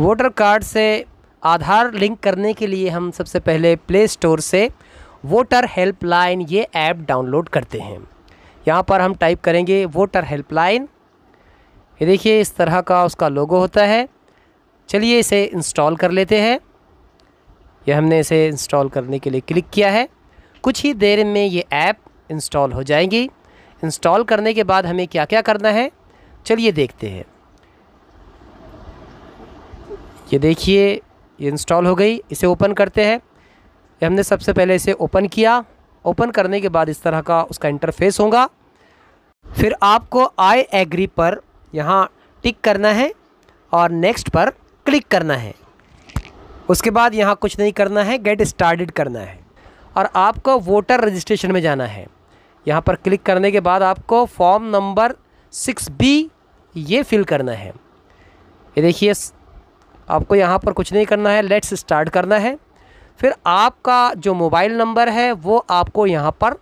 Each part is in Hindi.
वोटर कार्ड से आधार लिंक करने के लिए हम सबसे पहले प्ले स्टोर से वोटर हेल्पलाइन ये ऐप डाउनलोड करते हैं यहाँ पर हम टाइप करेंगे वोटर हेल्पलाइन ये देखिए इस तरह का उसका लोगो होता है चलिए इसे इंस्टॉल कर लेते हैं यह हमने इसे इंस्टॉल करने के लिए क्लिक किया है कुछ ही देर में ये ऐप इंस्टॉल हो जाएंगी इंस्टॉल करने के बाद हमें क्या क्या करना है चलिए देखते हैं ये देखिए ये इंस्टॉल हो गई इसे ओपन करते हैं हमने सबसे पहले इसे ओपन किया ओपन करने के बाद इस तरह का उसका इंटरफेस होगा फिर आपको आई एग्री पर यहाँ टिक करना है और नेक्स्ट पर क्लिक करना है उसके बाद यहाँ कुछ नहीं करना है गेट स्टार्टेड करना है और आपको वोटर रजिस्ट्रेशन में जाना है यहाँ पर क्लिक करने के बाद आपको फॉर्म नंबर सिक्स बी ये फिल करना है ये देखिए आपको यहाँ पर कुछ नहीं करना है लेट्स स्टार्ट करना है फिर आपका जो मोबाइल नंबर है वो आपको यहाँ पर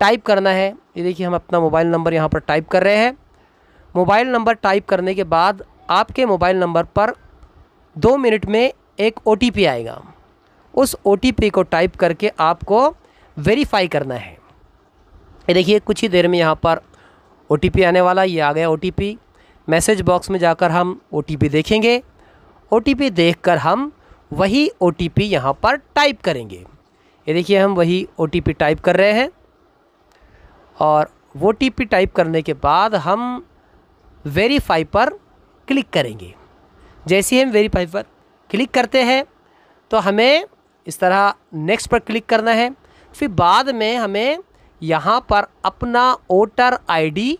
टाइप करना है ये देखिए हम अपना मोबाइल नंबर यहाँ पर टाइप कर रहे हैं मोबाइल नंबर टाइप करने के बाद आपके मोबाइल नंबर पर दो मिनट में एक ओ आएगा उस ओ को टाइप करके आपको वेरीफाई करना है ये देखिए कुछ ही देर में यहाँ पर ओ आने वाला ये आ गया ओ मैसेज बॉक्स में जाकर हम ओ देखेंगे ओ टी पी देख कर हम वही ओ टी पी यहाँ पर टाइप करेंगे ये देखिए हम वही ओ टी पी टाइप कर रहे हैं और वो टी पी टाइप करने के बाद हम वेरीफाई पर क्लिक करेंगे जैसे ही हम वेरीफाई पर क्लिक करते हैं तो हमें इस तरह नेक्स्ट पर क्लिक करना है फिर बाद में हमें यहाँ पर अपना वोटर आईडी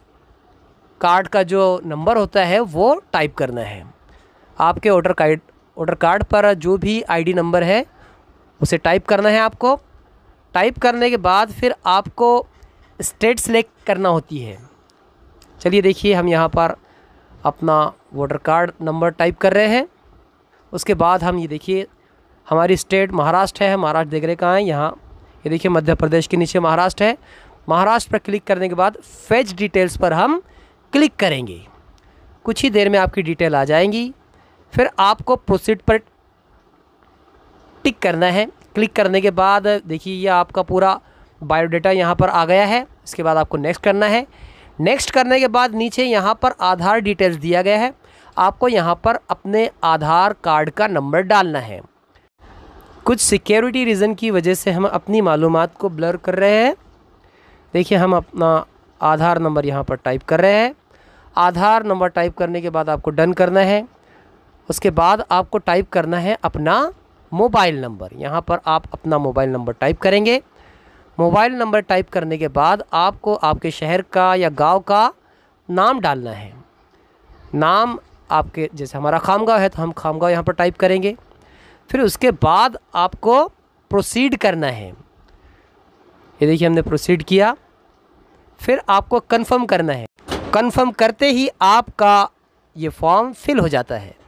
कार्ड का जो नंबर होता है वो टाइप करना है आपके वोटर कार्ड वोटर कार्ड पर जो भी आईडी नंबर है उसे टाइप करना है आपको टाइप करने के बाद फिर आपको स्टेट सेलेक्ट करना होती है चलिए देखिए हम यहाँ पर अपना वोटर कार्ड नंबर टाइप कर रहे हैं उसके बाद हम ये देखिए हमारी स्टेट महाराष्ट्र है महाराष्ट्र देख रहे कहाँ है यहाँ ये देखिए मध्य प्रदेश के नीचे महाराष्ट्र है महाराष्ट्र पर क्लिक करने के बाद फेज डिटेल्स पर हम क्लिक करेंगे कुछ ही देर में आपकी डिटेल आ जाएंगी फिर आपको प्रोसीड पर टिक करना है क्लिक करने के बाद देखिए ये आपका पूरा बायोडाटा यहाँ पर आ गया है इसके बाद आपको नेक्स्ट करना है नेक्स्ट करने के बाद नीचे यहाँ पर आधार डिटेल्स दिया गया है आपको यहाँ पर अपने आधार कार्ड का नंबर डालना है कुछ सिक्योरिटी रीज़न की वजह से हम अपनी मालूम को ब्लर कर रहे हैं देखिए हम अपना आधार नंबर यहाँ पर टाइप कर रहे हैं आधार नंबर टाइप करने के बाद आपको डन करना है उसके बाद आपको टाइप करना है अपना मोबाइल नंबर यहाँ पर आप अपना मोबाइल नंबर टाइप करेंगे मोबाइल नंबर टाइप करने के बाद आपको आपके शहर का या गांव का नाम डालना है नाम आपके जैसे हमारा खामगांव है तो हम खामगांव यहाँ पर टाइप करेंगे फिर उसके बाद आपको प्रोसीड करना है ये देखिए हमने प्रोसीड किया फिर आपको कंफर्म करना है कंफर्म करते ही आपका ये फॉर्म फिल हो जाता है